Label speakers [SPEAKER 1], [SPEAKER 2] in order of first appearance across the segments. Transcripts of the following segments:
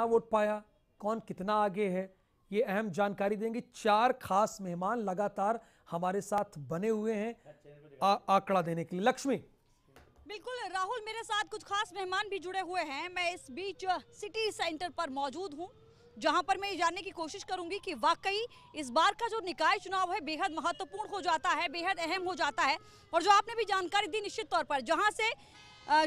[SPEAKER 1] कितना वोट पाया कौन कितना आगे है ये अहम जानकारी देंगे चार खास मेहमान लगातार हमारे साथ बने हुए हैं आंकड़ा देने के लिए लक्ष्मी
[SPEAKER 2] बिल्कुल राहुल मेरे साथ कुछ खास मेहमान भी जुड़े हुए हैं मैं इस बीच सिटी सेंटर पर मौजूद हूँ जहां पर मैं ये जानने की कोशिश करूंगी कि वाकई इस बार का जो निकाय चुनाव है बेहद महत्वपूर्ण हो जाता है बेहद अहम हो जाता है और जो आपने भी जानकारी दी निश्चित तौर पर जहां से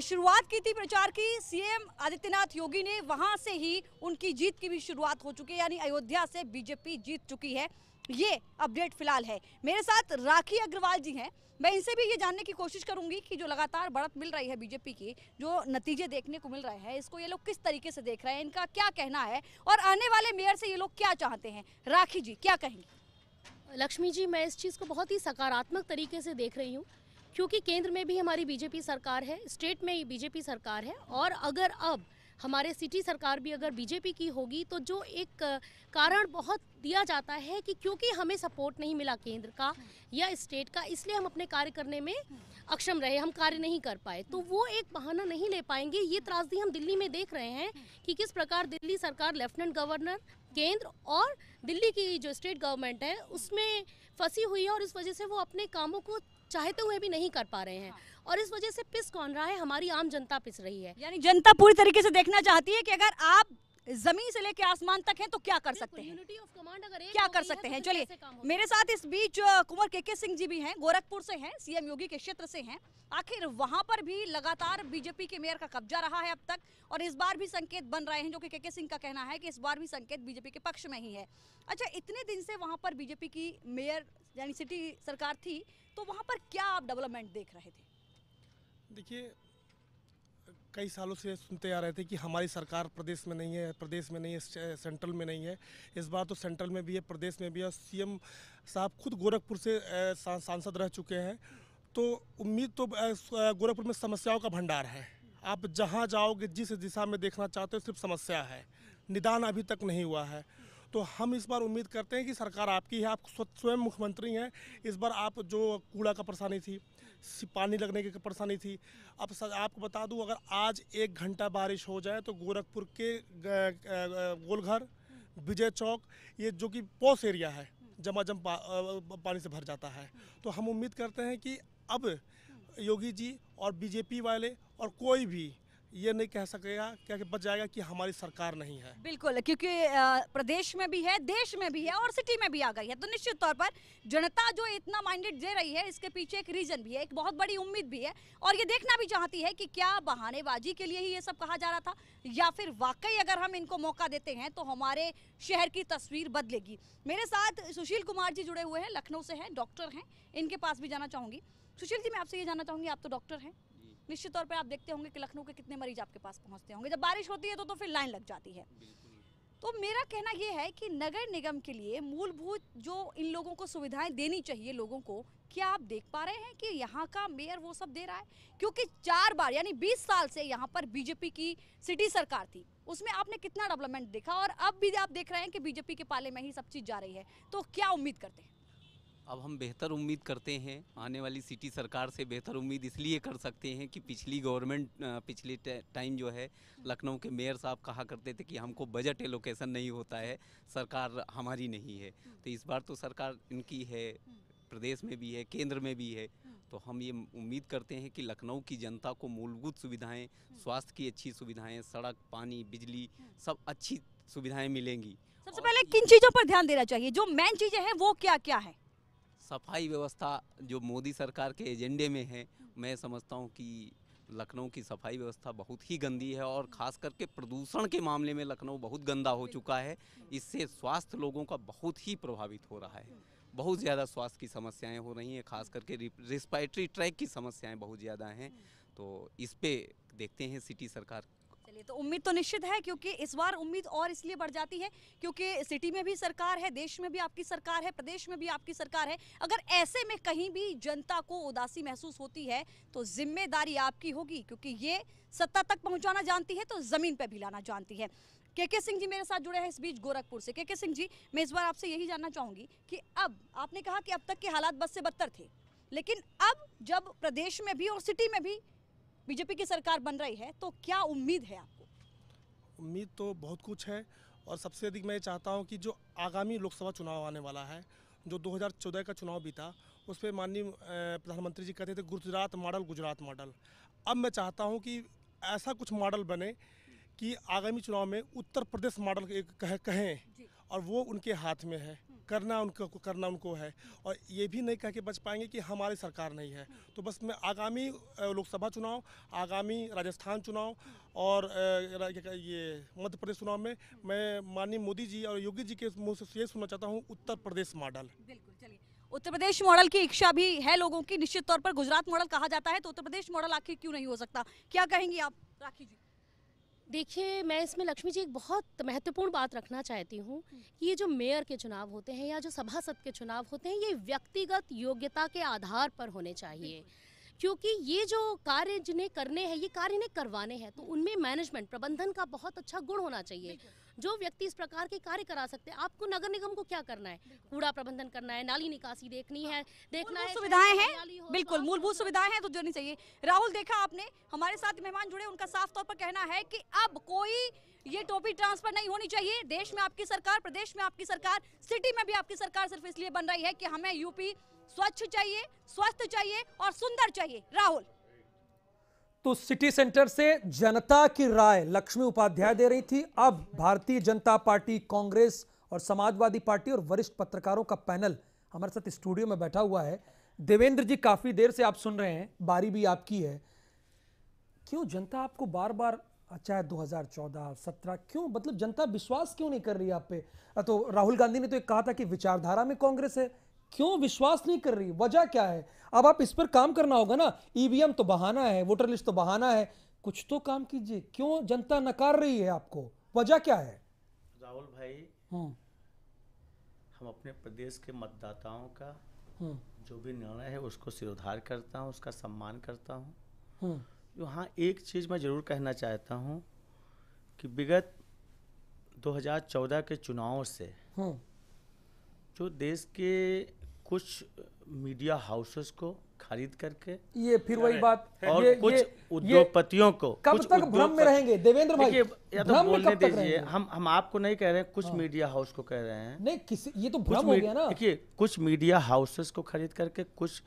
[SPEAKER 2] शुरुआत की थी प्रचार की सीएम आदित्यनाथ योगी ने वहां से ही उनकी जीत की भी शुरुआत हो चुकी है यानी अयोध्या से बीजेपी जीत चुकी है ये अपडेट फिलहाल है मेरे साथ राखी अग्रवाल जी हैं मैं इनसे भी ये जानने की कोशिश करूंगी कि जो लगातार बढ़त मिल रही है बीजेपी की जो नतीजे देखने को मिल रहे हैं इसको ये लोग किस तरीके से देख रहे हैं इनका क्या कहना है और आने वाले मेयर से ये लोग क्या चाहते हैं राखी जी क्या कहेंगे
[SPEAKER 3] लक्ष्मी जी मैं इस चीज़ को बहुत ही सकारात्मक तरीके से देख रही हूँ क्योंकि केंद्र में भी हमारी बीजेपी सरकार है स्टेट में ही बीजेपी सरकार है और अगर अब हमारे सिटी सरकार भी अगर बीजेपी की होगी तो जो एक कारण बहुत दिया जाता है कि क्योंकि हमें सपोर्ट नहीं मिला केंद्र का या स्टेट का इसलिए हम अपने कार्य करने में अक्षम रहे हम कार्य नहीं कर पाए तो वो एक बहाना नहीं ले पाएंगे ये त्रासदी हम दिल्ली में देख रहे हैं कि किस प्रकार दिल्ली सरकार लेफ्टिनेंट गवर्नर केंद्र और दिल्ली की जो स्टेट गवर्नमेंट है उसमें फंसी हुई है और इस वजह से वो अपने कामों को चाहते हुए तो भी नहीं कर पा रहे हैं हाँ। और इस वजह से
[SPEAKER 2] पिस कौन रहा है हमारी आम जनता पिस रही है यानी जनता पूरी तरीके से देखना चाहती है कि अगर आप जमीन से लेकर आसमान तक है तो क्या कर सकते हैं क्या कर सकते तो हैं चलिए मेरे साथ इस बीच कुंवर के के सिंह जी भी हैं गोरखपुर से हैं सीएम योगी के क्षेत्र से हैं आखिर वहां पर भी लगातार बीजेपी के मेयर का कब्जा रहा है अब तक और इस बार भी संकेत बन रहे हैं जो कि के के सिंह का कहना है कि इस बार भी संकेत बीजेपी के पक्ष में ही है अच्छा इतने दिन से वहां पर बीजेपी की मेयर यानी सिटी सरकार थी तो वहाँ पर क्या आप डेवलपमेंट देख रहे थे
[SPEAKER 4] देखिए कई सालों से सुनते आ रहे थे कि हमारी सरकार प्रदेश में नहीं है प्रदेश में नहीं है सेंट्रल में नहीं है इस बार तो सेंट्रल में भी है प्रदेश में भी है सीएम साहब खुद गोरखपुर से सांसद रह चुके हैं तो उम्मीद तो गोरखपुर में समस्याओं का भंडार है आप जहाँ जाओगे जिस दिशा में देखना चाहते हो सिर्फ समस्या है निदान अभी तक नहीं हुआ है तो हम इस बार उम्मीद करते हैं कि सरकार आपकी है आप स्वयं मुख्यमंत्री हैं इस बार आप जो कूड़ा का परेशानी थी पानी लगने की परेशानी थी अब सर आपको बता दूं अगर आज एक घंटा बारिश हो जाए तो गोरखपुर के गोलघर विजय चौक ये जो कि पौस एरिया है जमा जम पा, पानी से भर जाता है तो हम उम्मीद करते हैं कि अब योगी जी और बीजेपी वाले और कोई भी ये नहीं कह सकेगा क्या कि बच जाएगा कि हमारी सरकार नहीं है
[SPEAKER 2] बिल्कुल क्योंकि प्रदेश में भी है देश में भी है और सिटी में भी आ गई है तो निश्चित तौर पर जनता जो इतना माइंडेड दे रही है इसके पीछे एक रीजन भी है एक बहुत बड़ी उम्मीद भी है और ये देखना भी चाहती है कि क्या बहानेबाजी के लिए ही ये सब कहा जा रहा था या फिर वाकई अगर हम इनको मौका देते हैं तो हमारे शहर की तस्वीर बदलेगी मेरे साथ सुशील कुमार जी जुड़े हुए हैं लखनऊ से हैं डॉक्टर हैं इनके पास भी जाना चाहूंगी सुशील जी मैं आपसे ये जानना चाहूंगी आप तो डॉक्टर हैं निश्चित तौर पर आप देखते होंगे कि लखनऊ के कितने मरीज आपके पास पहुँचते होंगे जब बारिश होती है तो, तो फिर लाइन लग जाती है तो मेरा कहना यह है कि नगर निगम के लिए मूलभूत जो इन लोगों को सुविधाएं देनी चाहिए लोगों को क्या आप देख पा रहे हैं कि यहाँ का मेयर वो सब दे रहा है क्योंकि चार बार यानी बीस साल से यहाँ पर बीजेपी की सिटी सरकार थी उसमें आपने कितना डेवलपमेंट देखा और अब भी आप देख रहे हैं कि बीजेपी के पाले में ही सब चीज़ जा रही है तो क्या उम्मीद करते हैं
[SPEAKER 5] अब हम बेहतर उम्मीद करते हैं आने वाली सिटी सरकार से बेहतर उम्मीद इसलिए कर सकते हैं कि पिछली गवर्नमेंट पिछले टाइम जो है लखनऊ के मेयर साहब कहा करते थे कि हमको बजट एलोकेशन नहीं होता है सरकार हमारी नहीं है तो इस बार तो सरकार इनकी है प्रदेश में भी है केंद्र में भी है तो हम ये उम्मीद करते हैं कि लखनऊ की जनता को मूलभूत सुविधाएँ स्वास्थ्य की अच्छी सुविधाएँ सड़क पानी बिजली सब अच्छी सुविधाएँ मिलेंगी
[SPEAKER 2] सबसे पहले किन चीज़ों पर ध्यान देना चाहिए जो मेन चीज़ें हैं वो क्या क्या है
[SPEAKER 5] सफाई व्यवस्था जो मोदी सरकार के एजेंडे में है मैं समझता हूँ कि लखनऊ की सफाई व्यवस्था बहुत ही गंदी है और ख़ास करके प्रदूषण के मामले में लखनऊ बहुत गंदा हो चुका है इससे स्वास्थ्य लोगों का बहुत ही प्रभावित हो रहा है बहुत ज़्यादा स्वास्थ्य की समस्याएं हो रही हैं खास करके रिस्पायरेटरी ट्रैक की समस्याएं बहुत ज़्यादा हैं तो इस पे देखते हैं सिटी सरकार
[SPEAKER 2] चलिए तो उम्मीद तो निश्चित है क्योंकि इस बार उम्मीद और इसलिए बढ़ जाती है क्योंकि सिटी में भी सरकार है देश में भी आपकी सरकार है प्रदेश में भी आपकी सरकार है अगर ऐसे में कहीं भी जनता को उदासी महसूस होती है तो जिम्मेदारी आपकी होगी क्योंकि ये सत्ता तक पहुंचाना जानती है तो ज़मीन पर भी लाना जानती है के के सिंह जी मेरे साथ जुड़े हैं इस बीच गोरखपुर से के के सिंह जी मैं इस बार आपसे यही जानना चाहूंगी कि अब आपने कहा कि अब तक के हालात बस से बदतर थे लेकिन अब जब प्रदेश में भी और सिटी में भी बीजेपी की सरकार बन रही है तो क्या उम्मीद है आपको
[SPEAKER 4] उम्मीद तो बहुत कुछ है और सबसे अधिक मैं चाहता हूँ कि जो आगामी लोकसभा चुनाव आने वाला है जो 2014 का चुनाव बीता उस पर माननीय प्रधानमंत्री जी कहते थे गुजरात मॉडल गुजरात मॉडल अब मैं चाहता हूँ कि ऐसा कुछ मॉडल बने कि आगामी चुनाव में उत्तर प्रदेश मॉडल कह, कहें और वो उनके हाथ में है करना उनको करना उनको है और ये भी नहीं कह के बच पाएंगे कि हमारी सरकार नहीं है तो बस मैं आगामी लोकसभा चुनाव आगामी राजस्थान चुनाव और ये मध्य प्रदेश चुनाव में मैं माननीय मोदी जी और योगी जी के मुँह से ये सुनना चाहता हूँ उत्तर प्रदेश मॉडल
[SPEAKER 2] बिल्कुल चलिए उत्तर प्रदेश मॉडल की इच्छा भी है लोगों की निश्चित तौर पर गुजरात मॉडल कहा जाता है तो उत्तर प्रदेश मॉडल आखिर क्यों नहीं हो सकता क्या कहेंगी आप राखी जी देखिए मैं इसमें लक्ष्मी जी एक बहुत
[SPEAKER 3] महत्वपूर्ण बात रखना चाहती हूँ कि ये जो मेयर के चुनाव होते हैं या जो सभासद के चुनाव होते हैं ये व्यक्तिगत योग्यता के आधार पर होने चाहिए क्योंकि ये जो कार्य जिन्हें करने हैं ये कार्य इन्हें करवाने हैं तो उनमें मैनेजमेंट प्रबंधन का बहुत अच्छा गुण होना चाहिए जो व्यक्ति इस प्रकार के कार्य करा सकते हैं आपको नगर निगम को क्या करना है कूड़ा प्रबंधन करना है नाली
[SPEAKER 2] निकासी देखनी है हाँ। देखना है सुविधाएं हैं बिल्कुल मूलभूत सुविधाएं हैं तो देनी चाहिए राहुल देखा आपने हमारे साथ मेहमान जुड़े उनका साफ तौर पर कहना है की अब कोई ये टोपी ट्रांसफर नहीं होनी चाहिए देश में आपकी सरकार प्रदेश में आपकी सरकार सिटी में भी आपकी सरकार सिर्फ इसलिए बन रही है कि हमें यूपी स्वच्छ चाहिए स्वस्थ चाहिए और सुंदर चाहिए राहुल
[SPEAKER 1] तो सिटी सेंटर से जनता की राय लक्ष्मी उपाध्याय दे रही थी अब भारतीय जनता पार्टी कांग्रेस और समाजवादी पार्टी और वरिष्ठ पत्रकारों का पैनल हमारे साथ स्टूडियो में बैठा हुआ है देवेंद्र जी काफी देर से आप सुन रहे हैं बारी भी आपकी है क्यों जनता आपको बार बार अच्छा है 2014 17 क्यों मतलब जनता विश्वास क्यों नहीं कर रही आप पे तो राहुल गांधी ने तो एक कहा था कि विचारधारा में कांग्रेस है क्यों विश्वास नहीं कर रही वजह क्या है अब आप इस पर काम करना होगा ना ईवीएम e तो बहाना है वोटर लिस्ट तो बहाना है कुछ तो काम कीजिए क्यों जनता नकार रही है आपको वजह क्या है राहुल भाई हम्म।
[SPEAKER 6] हम अपने प्रदेश के मतदाताओं का हम्म। जो भी निर्णय है उसको सिरोधार करता हूँ उसका सम्मान करता हूँ हाँ एक चीज़ मैं ज़रूर कहना चाहता हूँ कि विगत 2014 के चुनाव से जो देश के कुछ मीडिया हाउसेस को खरीद करके ये फिर वही बात और ये, कुछ उद्योगपतियों को कब कुछ तक भ्रम में रहेंगे देवेंद्र भाई या तो बोलने दीजिए हम हम आपको नहीं कह रहे हैं कुछ हाँ। मीडिया हाउस को कह रहे हैं नहीं किसी ये तो भ्रम हो गया ना देखिए कुछ मीडिया हाउसेस को खरीद करके कुछ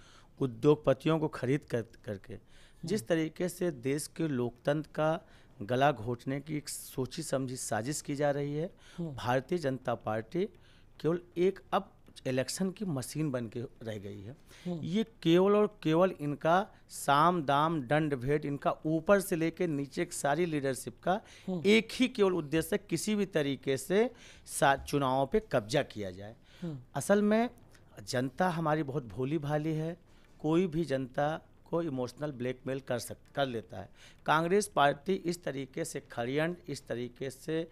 [SPEAKER 6] उद्योगपतियों को खरीद कर करके हाँ। जिस तरीके से देश के लोकतंत्र का गला घोटने की एक सोची समझी साजिश की जा रही है हाँ। भारतीय जनता पार्टी केवल एक अब इलेक्शन की मशीन बन के रह गई है हम्म। ये केवल और केवल इनका साम दाम दंड भेद इनका ऊपर से लेके नीचे सारी लीडरशिप का हम्म। एक ही केवल उद्देश्य किसी भी तरीके से चुनावों पे कब्जा किया जाए हम्म। असल में जनता हमारी बहुत भोली भाली है कोई भी जनता को इमोशनल ब्लैकमेल कर सक कर लेता है कांग्रेस पार्टी इस तरीके से खड़ियंड इस तरीके से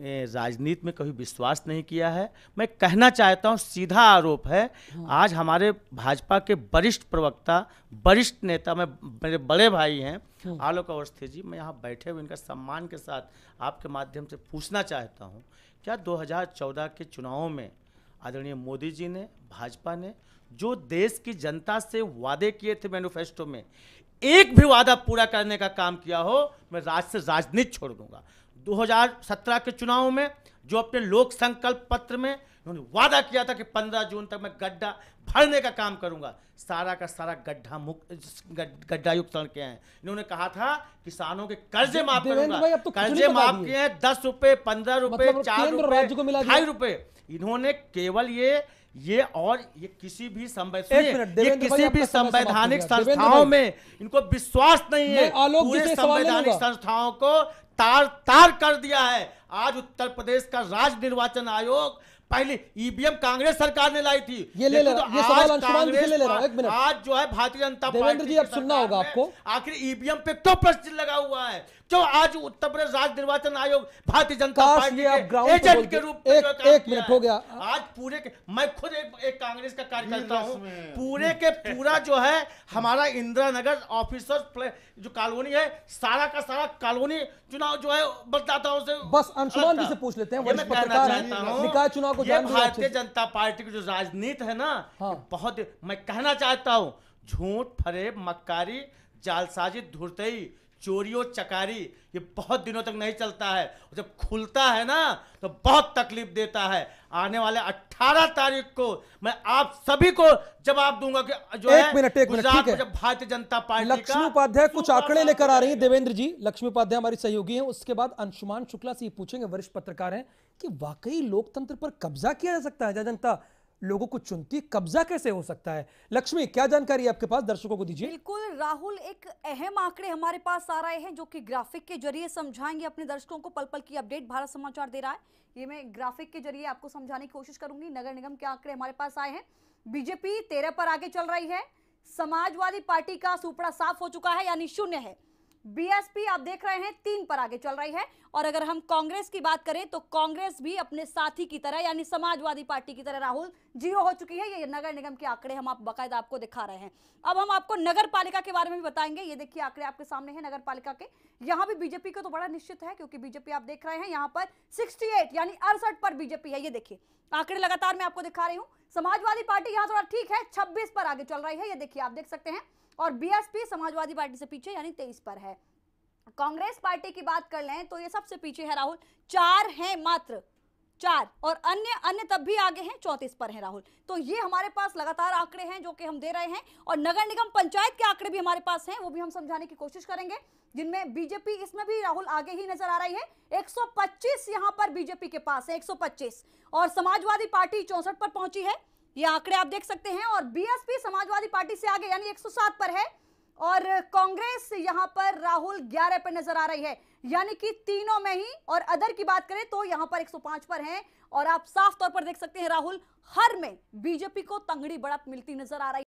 [SPEAKER 6] राजनीति में कभी विश्वास नहीं किया है मैं कहना चाहता हूँ सीधा आरोप है हाँ। आज हमारे भाजपा के वरिष्ठ प्रवक्ता वरिष्ठ नेता मैं मेरे बड़े भाई हैं हाँ। आलोक अवस्थी जी मैं यहाँ बैठे हुए इनका सम्मान के साथ आपके माध्यम से पूछना चाहता हूँ क्या 2014 के चुनावों में आदरणीय मोदी जी ने भाजपा ने जो देश की जनता से वादे किए थे मैनिफेस्टो में एक भी वादा पूरा करने का काम किया हो मैं राज से राजनीति छोड़ दूंगा 2017 के चुनाव में जो अपने लोक संकल्प पत्र में उन्होंने वादा किया था कि 15 जून तक मैं गड्ढा भरने का काम करूंगा सारा का सारा गड्ढा मुक्त गड्ढा युक्त सड़क हैं इन्होंने कहा था किसानों के कर्जे माफ करूंगा तो कर्जे माफ किए हैं दस रुपए पंद्रह मतलब रुपए चार रुपए ढाई रुपए इन्होंने केवल ये ये और ये किसी भी ये किसी भी संवैधानिक संस्थाओं में इनको विश्वास नहीं है पूरे संवैधानिक संस्थाओं को तार तार कर दिया है आज उत्तर प्रदेश का राज्य निर्वाचन आयोग पहले ईवीएम e कांग्रेस सरकार ने लाई थी ये ले ले, ले, तो ये सवाल अंशुमान ले ले रहा एक मिनट आज जो है भारतीय जनता पार्टी जी अब सुनना होगा आपको आखिर ईवीएम e पे क्यों प्रश्न लगा हुआ है क्यों आज उत्तर प्रदेश राज्य निर्वाचन आयोग भारतीय जनता पार्टी के रूप में आज पूरे मैं खुद एक कांग्रेस का कार्यकर्ता हूँ पूरे के पूरा जो है हमारा इंदिरा नगर ऑफिसर जो कॉलोनी है सारा का सारा कॉलोनी चुनाव जो है मतदाताओं से बस अंशुमान जी से
[SPEAKER 1] पूछ लेते हैं निकाय चुनाव को ये भारतीय
[SPEAKER 6] जनता पार्टी की जो राजनीति है ना हाँ। बहुत मैं कहना चाहता हूँ झूठ फरेब मक्कारी जालसाजी धुरतई चोरियों चकारी ये बहुत दिनों तक नहीं चलता है जब खुलता है ना तो बहुत तकलीफ देता है आने वाले 18 तारीख को मैं आप सभी को जवाब दूंगा कि जो एक मिनट एक मिनट जब भारतीय जनता पार्टी लक्ष्मी उपाध्याय कुछ आंकड़े लेकर आ रही है
[SPEAKER 1] देवेंद्र जी लक्ष्मी उपाध्याय हमारी सहयोगी हैं उसके बाद अंशुमान शुक्ला से पूछेंगे वरिष्ठ पत्रकार है कि वाकई लोकतंत्र पर कब्जा किया जा सकता है जनता लोगों को चुनती कब्जा कैसे हो सकता है लक्ष्मी क्या जानकारी आपके पास दर्शकों को दीजिए
[SPEAKER 2] बिल्कुल राहुल एक अहम आंकड़े हमारे पास आ रहे हैं जो कि ग्राफिक के जरिए समझाएंगे अपने दर्शकों को पल पल की अपडेट भारत समाचार दे रहा है ये मैं ग्राफिक के जरिए आपको समझाने की कोशिश करूंगी नगर निगम के आंकड़े हमारे पास आए हैं बीजेपी तेरह पर आगे चल रही है समाजवादी पार्टी का सुपड़ा साफ हो चुका है यानी शून्य है बीएसपी आप देख रहे हैं तीन पर आगे चल रही है और अगर हम कांग्रेस की बात करें तो कांग्रेस भी अपने साथी की तरह यानी समाजवादी पार्टी की तरह राहुल जीरो हो चुकी है ये नगर निगम के आंकड़े हम आप बकायदा आपको दिखा रहे हैं अब हम आपको नगर पालिका के बारे में भी बताएंगे ये देखिए आंकड़े आपके सामने है नगर पालिका के यहाँ भी बीजेपी को तो बड़ा निश्चित है क्योंकि बीजेपी आप देख रहे हैं यहाँ पर सिक्सटी यानी अड़सठ पर बीजेपी है ये देखिए आंकड़े लगातार मैं आपको दिखा रही हूँ समाजवादी पार्टी यहाँ थोड़ा ठीक है छब्बीस पर आगे चल रही है ये देखिए आप देख सकते हैं और बीएसपी समाजवादी पार्टी से पीछे यानी तेईस पर है कांग्रेस पार्टी की बात कर लें तो ये सबसे पीछे है राहुल चार हैं मात्र चार और अन्य अन्य तब भी आगे हैं चौतीस पर हैं राहुल तो ये हमारे पास लगातार आंकड़े हैं जो कि हम दे रहे हैं और नगर निगम पंचायत के आंकड़े भी हमारे पास हैं वो भी हम समझाने की कोशिश करेंगे जिनमें बीजेपी इसमें भी राहुल आगे ही नजर आ रही है 125 यहां पर बीजेपी के पास है 125 और समाजवादी पार्टी चौसठ पर पहुंची है ये आंकड़े आप देख सकते हैं और बीएसपी समाजवादी पार्टी से आगे यानी एक पर है और कांग्रेस यहां पर राहुल 11 पर नजर आ रही है यानी कि तीनों में ही और अदर की बात करें तो यहां पर 105 पर हैं और आप साफ तौर पर देख सकते हैं राहुल हर में बीजेपी को तंगड़ी बढ़त मिलती नजर आ रही है